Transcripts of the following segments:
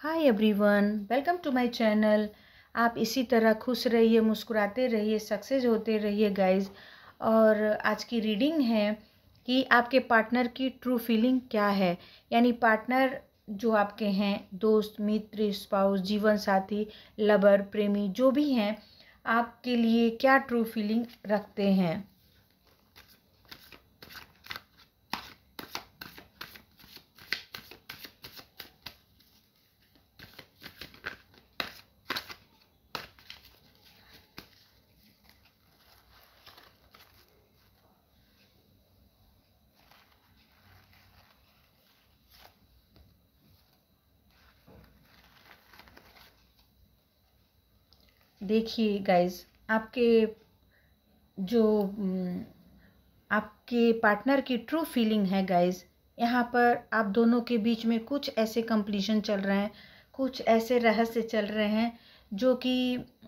hi everyone welcome to my channel आप इसी तरह खुश रहिए मुस्कुराते रहिए सक्सेस होते रहिए गाइस और आज की रीडिंग है कि आपके पार्टनर की ट्रू फीलिंग क्या है यानी पार्टनर जो आपके हैं दोस्त मित्र स्पाउस जीवन साथी लवर प्रेमी जो भी हैं आपके लिए क्या ट्रू फीलिंग रखते हैं देखिए गाइज आपके जो हम्म, आपके पार्टनर की ट्रू फीलिंग है गाइज यहाँ पर आप दोनों के बीच में कुछ ऐसे कंप्लीशन चल रहे हैं कुछ ऐसे रहस्य चल रहे हैं जो कि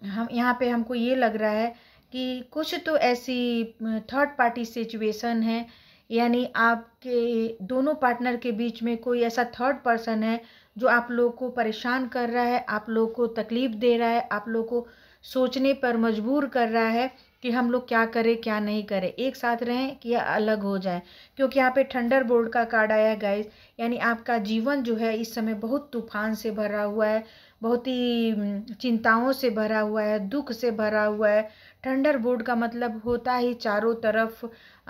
हम यहाँ पे हमको ये लग रहा है कि कुछ तो ऐसी थर्ड पार्टी सिचुएशन है यानी आपके दोनों पार्टनर के बीच में कोई ऐसा थर्ड पर्सन है जो आप लोगों को परेशान कर रहा है आप लोगों को तकलीफ़ दे रहा है आप लोगों को सोचने पर मजबूर कर रहा है कि हम लोग क्या करें क्या नहीं करें एक साथ रहें कि या अलग हो जाए क्योंकि यहाँ पे थंडर बोर्ड का कार्ड आया है गाइस यानी आपका जीवन जो है इस समय बहुत तूफान से भरा हुआ है बहुत ही चिंताओं से भरा हुआ है दुख से भरा हुआ है थंडर बोर्ड का मतलब होता ही चारों तरफ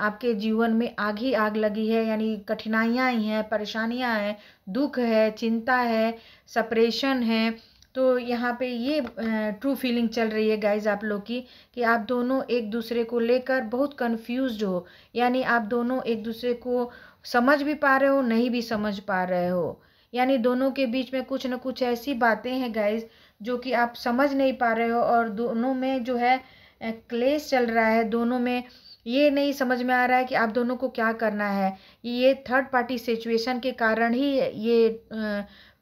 आपके जीवन में आग ही आग लगी है यानी कठिनाइयाँ ही हैं परेशानियाँ हैं दुख है चिंता है सपरेशन है तो यहाँ पे ये ट्रू फीलिंग चल रही है गाइज आप लोग की कि आप दोनों एक दूसरे को लेकर बहुत कंफ्यूज हो यानी आप दोनों एक दूसरे को समझ भी पा रहे हो नहीं भी समझ पा रहे हो यानी दोनों के बीच में कुछ ना कुछ ऐसी बातें हैं गाइज जो कि आप समझ नहीं पा रहे हो और दोनों में जो है क्लेश चल रहा है दोनों में ये नहीं समझ में आ रहा है कि आप दोनों को क्या करना है ये थर्ड पार्टी सिचुएशन के कारण ही ये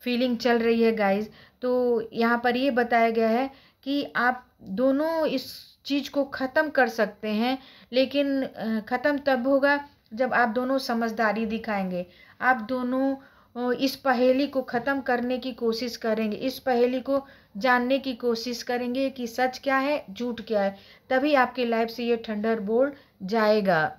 फीलिंग चल रही है गाइस तो यहाँ पर ये बताया गया है कि आप दोनों इस चीज़ को ख़त्म कर सकते हैं लेकिन ख़त्म तब होगा जब आप दोनों समझदारी दिखाएंगे आप दोनों इस पहेली को ख़त्म करने की कोशिश करेंगे इस पहेली को जानने की कोशिश करेंगे कि सच क्या है झूठ क्या है तभी आपके लाइफ से ये ठंडर बोल जाएगा